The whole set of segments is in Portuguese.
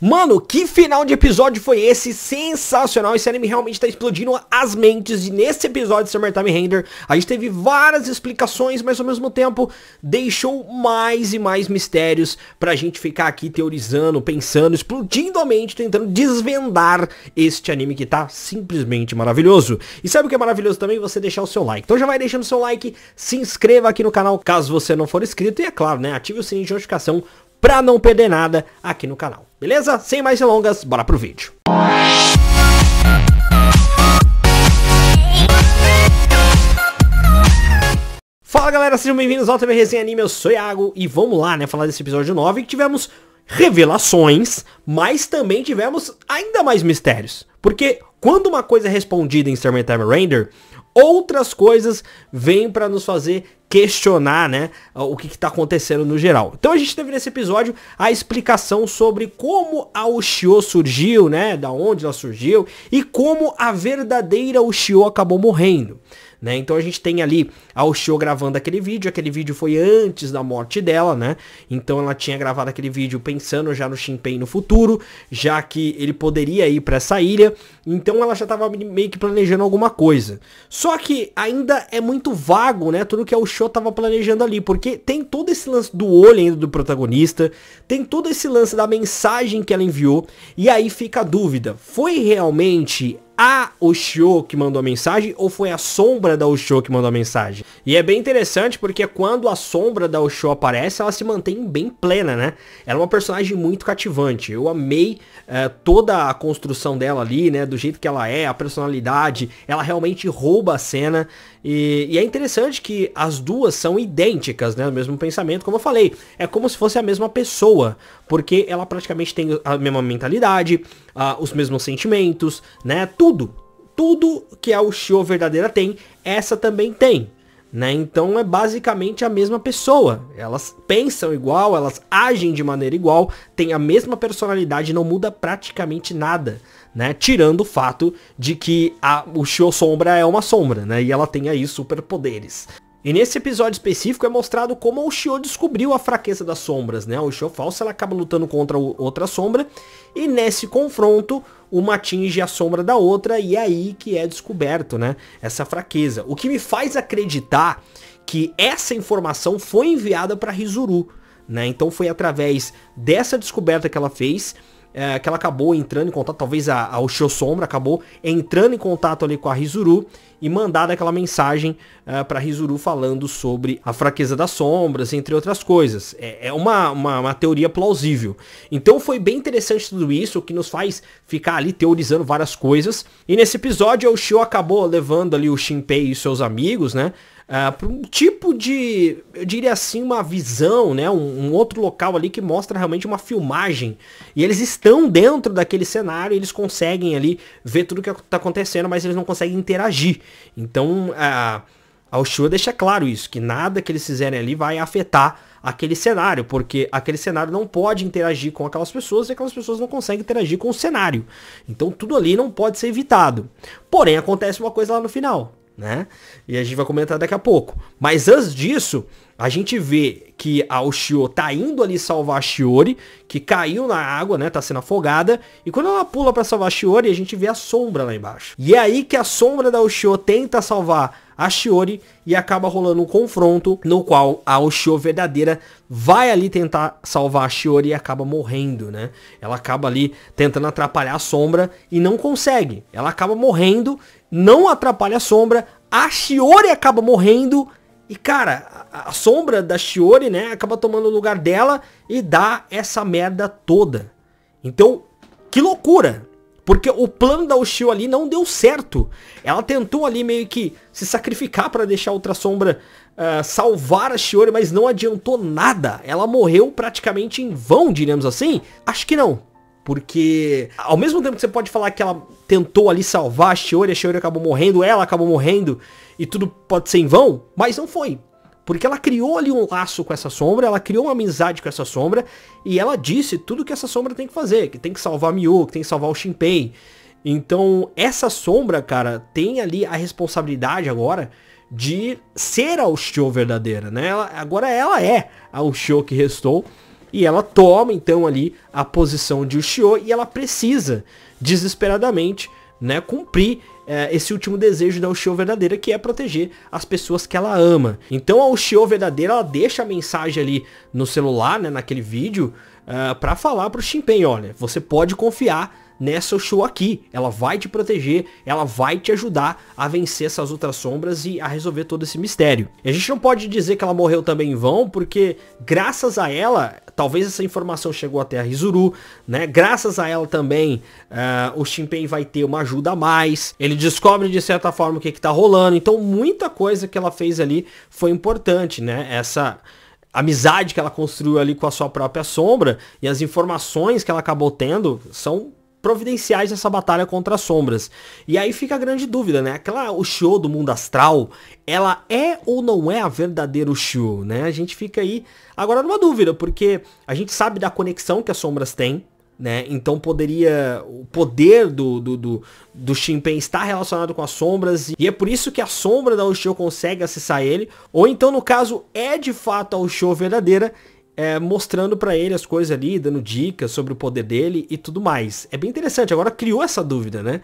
Mano, que final de episódio foi esse? Sensacional, esse anime realmente tá explodindo as mentes e nesse episódio de Summertime Render a gente teve várias explicações, mas ao mesmo tempo deixou mais e mais mistérios pra gente ficar aqui teorizando, pensando, explodindo a mente, tentando desvendar este anime que tá simplesmente maravilhoso. E sabe o que é maravilhoso também? Você deixar o seu like. Então já vai deixando o seu like, se inscreva aqui no canal caso você não for inscrito e é claro, né, ative o sininho de notificação pra não perder nada aqui no canal. Beleza? Sem mais delongas, bora pro vídeo. Fala galera, sejam bem-vindos ao TV Resenha Anime, eu sou Iago e vamos lá, né, falar desse episódio 9 que tivemos revelações, mas também tivemos ainda mais mistérios. Porque quando uma coisa é respondida em Sermon Time Render, outras coisas vêm para nos fazer questionar, né, o que está acontecendo no geral. Então a gente teve nesse episódio a explicação sobre como a Ushio surgiu, né, da onde ela surgiu e como a verdadeira Ushio acabou morrendo né? Então a gente tem ali a show gravando aquele vídeo, aquele vídeo foi antes da morte dela, né? Então ela tinha gravado aquele vídeo pensando já no Shinpei no futuro, já que ele poderia ir para essa ilha, então ela já tava meio que planejando alguma coisa. Só que ainda é muito vago, né? Tudo que a show tava planejando ali, porque tem todo esse lance do olho ainda do protagonista, tem todo esse lance da mensagem que ela enviou, e aí fica a dúvida, foi realmente a Oshio que mandou a mensagem ou foi a sombra da Oshio que mandou a mensagem. E é bem interessante porque quando a sombra da Oshio aparece, ela se mantém bem plena, né? Ela é uma personagem muito cativante. Eu amei é, toda a construção dela ali, né? Do jeito que ela é, a personalidade. Ela realmente rouba a cena. E, e é interessante que as duas são idênticas, né? O mesmo pensamento, como eu falei. É como se fosse a mesma pessoa. Porque ela praticamente tem a mesma mentalidade, uh, os mesmos sentimentos, né? Tudo. Tudo que a Ushio verdadeira tem, essa também tem. Né? Então é basicamente a mesma pessoa. Elas pensam igual, elas agem de maneira igual, têm a mesma personalidade, não muda praticamente nada. Né? Tirando o fato de que a, o Shio Sombra é uma sombra, né? E ela tem aí superpoderes. E nesse episódio específico é mostrado como o Shio descobriu a fraqueza das sombras, né? O Shio falso ela acaba lutando contra outra sombra e nesse confronto uma atinge a sombra da outra e é aí que é descoberto, né? Essa fraqueza. O que me faz acreditar que essa informação foi enviada para Rizuru, né? Então foi através dessa descoberta que ela fez é, que ela acabou entrando em contato, talvez a, a Sombra acabou entrando em contato ali com a Rizuru e mandada aquela mensagem uh, é, para Rizuru falando sobre a fraqueza das sombras, entre outras coisas. É, é uma, uma, uma, teoria plausível. Então foi bem interessante tudo isso, o que nos faz ficar ali teorizando várias coisas. E nesse episódio, o Shio acabou levando ali o Shinpei e seus amigos, né? Ah, para um tipo de, eu diria assim, uma visão, né? Um, um, outro local ali que mostra realmente uma filmagem. E eles estão dentro daquele cenário, eles conseguem ali ver tudo que está acontecendo, mas eles não conseguem interagir. Então, ah, a Oshua deixa claro isso, que nada que eles fizerem ali vai afetar aquele cenário, porque aquele cenário não pode interagir com aquelas pessoas e aquelas pessoas não conseguem interagir com o cenário. Então tudo ali não pode ser evitado. Porém, acontece uma coisa lá no final né? E a gente vai comentar daqui a pouco. Mas antes disso, a gente vê que a Oshio tá indo ali salvar a Shiori, que caiu na água, né? Tá sendo afogada. E quando ela pula para salvar a Shiori, a gente vê a sombra lá embaixo. E é aí que a sombra da Oshio tenta salvar a Shiori e acaba rolando um confronto no qual a Oshio verdadeira vai ali tentar salvar a Shiori e acaba morrendo, né? Ela acaba ali tentando atrapalhar a sombra e não consegue. Ela acaba morrendo, não atrapalha a sombra, a Shiori acaba morrendo e cara, a, a sombra da Shiori, né, acaba tomando o lugar dela e dá essa merda toda. Então, que loucura, porque o plano da Ushio ali não deu certo. Ela tentou ali meio que se sacrificar para deixar a Ultra Sombra uh, salvar a Shiori, mas não adiantou nada. Ela morreu praticamente em vão, diríamos assim? Acho que não. Porque ao mesmo tempo que você pode falar que ela tentou ali salvar a Shiori, a Shiori acabou morrendo, ela acabou morrendo e tudo pode ser em vão, mas não foi. Porque ela criou ali um laço com essa sombra, ela criou uma amizade com essa sombra, e ela disse tudo que essa sombra tem que fazer, que tem que salvar Miyu, que tem que salvar o Shinpei. Então, essa sombra, cara, tem ali a responsabilidade agora de ser a Ushio verdadeira, né? Ela, agora ela é a Ushio que restou, e ela toma então ali a posição de Ushio, e ela precisa desesperadamente né, cumprir é, esse último desejo da Ushio verdadeira, que é proteger as pessoas que ela ama. Então a Ushio verdadeira, ela deixa a mensagem ali no celular, né, naquele vídeo, uh, eh, para falar pro Shinpen, olha, você pode confiar nessa show aqui. Ela vai te proteger, ela vai te ajudar a vencer essas outras sombras e a resolver todo esse mistério. E a gente não pode dizer que ela morreu também em vão, porque graças a ela, talvez essa informação chegou até a Rizuru, né? Graças a ela também, uh, o Shinpei vai ter uma ajuda a mais. Ele descobre de certa forma o que, está rolando. Então muita coisa que ela fez ali foi importante, né? Essa amizade que ela construiu ali com a sua própria sombra e as informações que ela acabou tendo são providenciais dessa batalha contra as sombras. E aí fica a grande dúvida, né? Aquela Ushio do mundo astral, ela é ou não é a verdadeira Ushio, né? A gente fica aí agora numa dúvida, porque a gente sabe da conexão que as sombras têm, né? Então poderia. O poder do, do, do, do Shinpen está relacionado com as sombras. E é por isso que a sombra da Ushio consegue acessar ele. Ou então, no caso, é de fato a Ushio verdadeira é, mostrando para ele as coisas ali, dando dicas sobre o poder dele e tudo mais. É bem interessante, agora criou essa dúvida, né?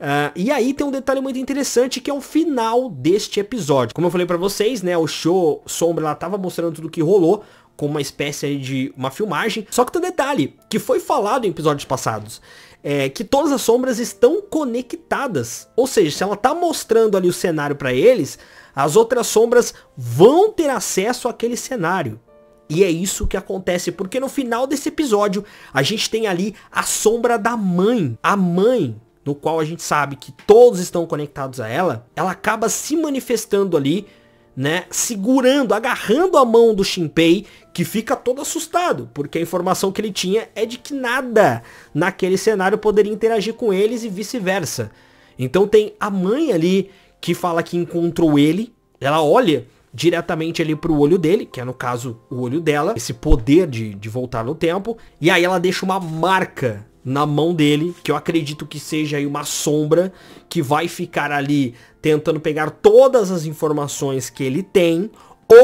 Uh, e aí tem um detalhe muito interessante que é o final deste episódio. Como eu falei para vocês, né, o show Sombra, ela tava mostrando tudo que rolou, com uma espécie de uma filmagem. Só que tem um detalhe, que foi falado em episódios passados. É, que todas as sombras estão conectadas. Ou seja, se ela tá mostrando ali o cenário para eles, as outras sombras vão ter acesso àquele cenário. E é isso que acontece, porque no final desse episódio a gente tem ali a sombra da mãe. A mãe, no qual a gente sabe que todos estão conectados a ela, ela acaba se manifestando ali, né? Segurando, agarrando a mão do Shinpei, que fica todo assustado, porque a informação que ele tinha é de que nada naquele cenário poderia interagir com eles e vice-versa. Então tem a mãe ali que fala que encontrou ele, ela olha diretamente ali pro olho dele, que é no caso o olho dela, esse poder de, de voltar no tempo, e aí ela deixa uma marca na mão dele, que eu acredito que seja aí uma sombra que vai ficar ali tentando pegar todas as informações que ele tem,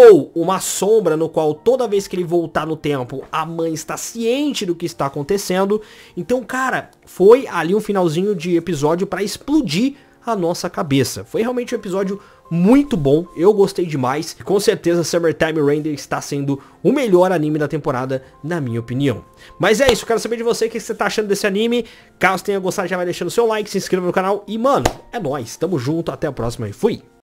ou uma sombra no qual toda vez que ele voltar no tempo, a mãe está ciente do que está acontecendo. Então, cara, foi ali um finalzinho de episódio para explodir a nossa cabeça. Foi realmente um episódio muito bom, eu gostei demais. e Com certeza Summertime Render está sendo o melhor anime da temporada, na minha opinião. Mas é isso, quero saber de você o que você tá achando desse anime. Caso tenha gostado, já vai deixando seu like, se inscreva no canal e, mano, é nóis. Tamo junto, até a próxima e fui!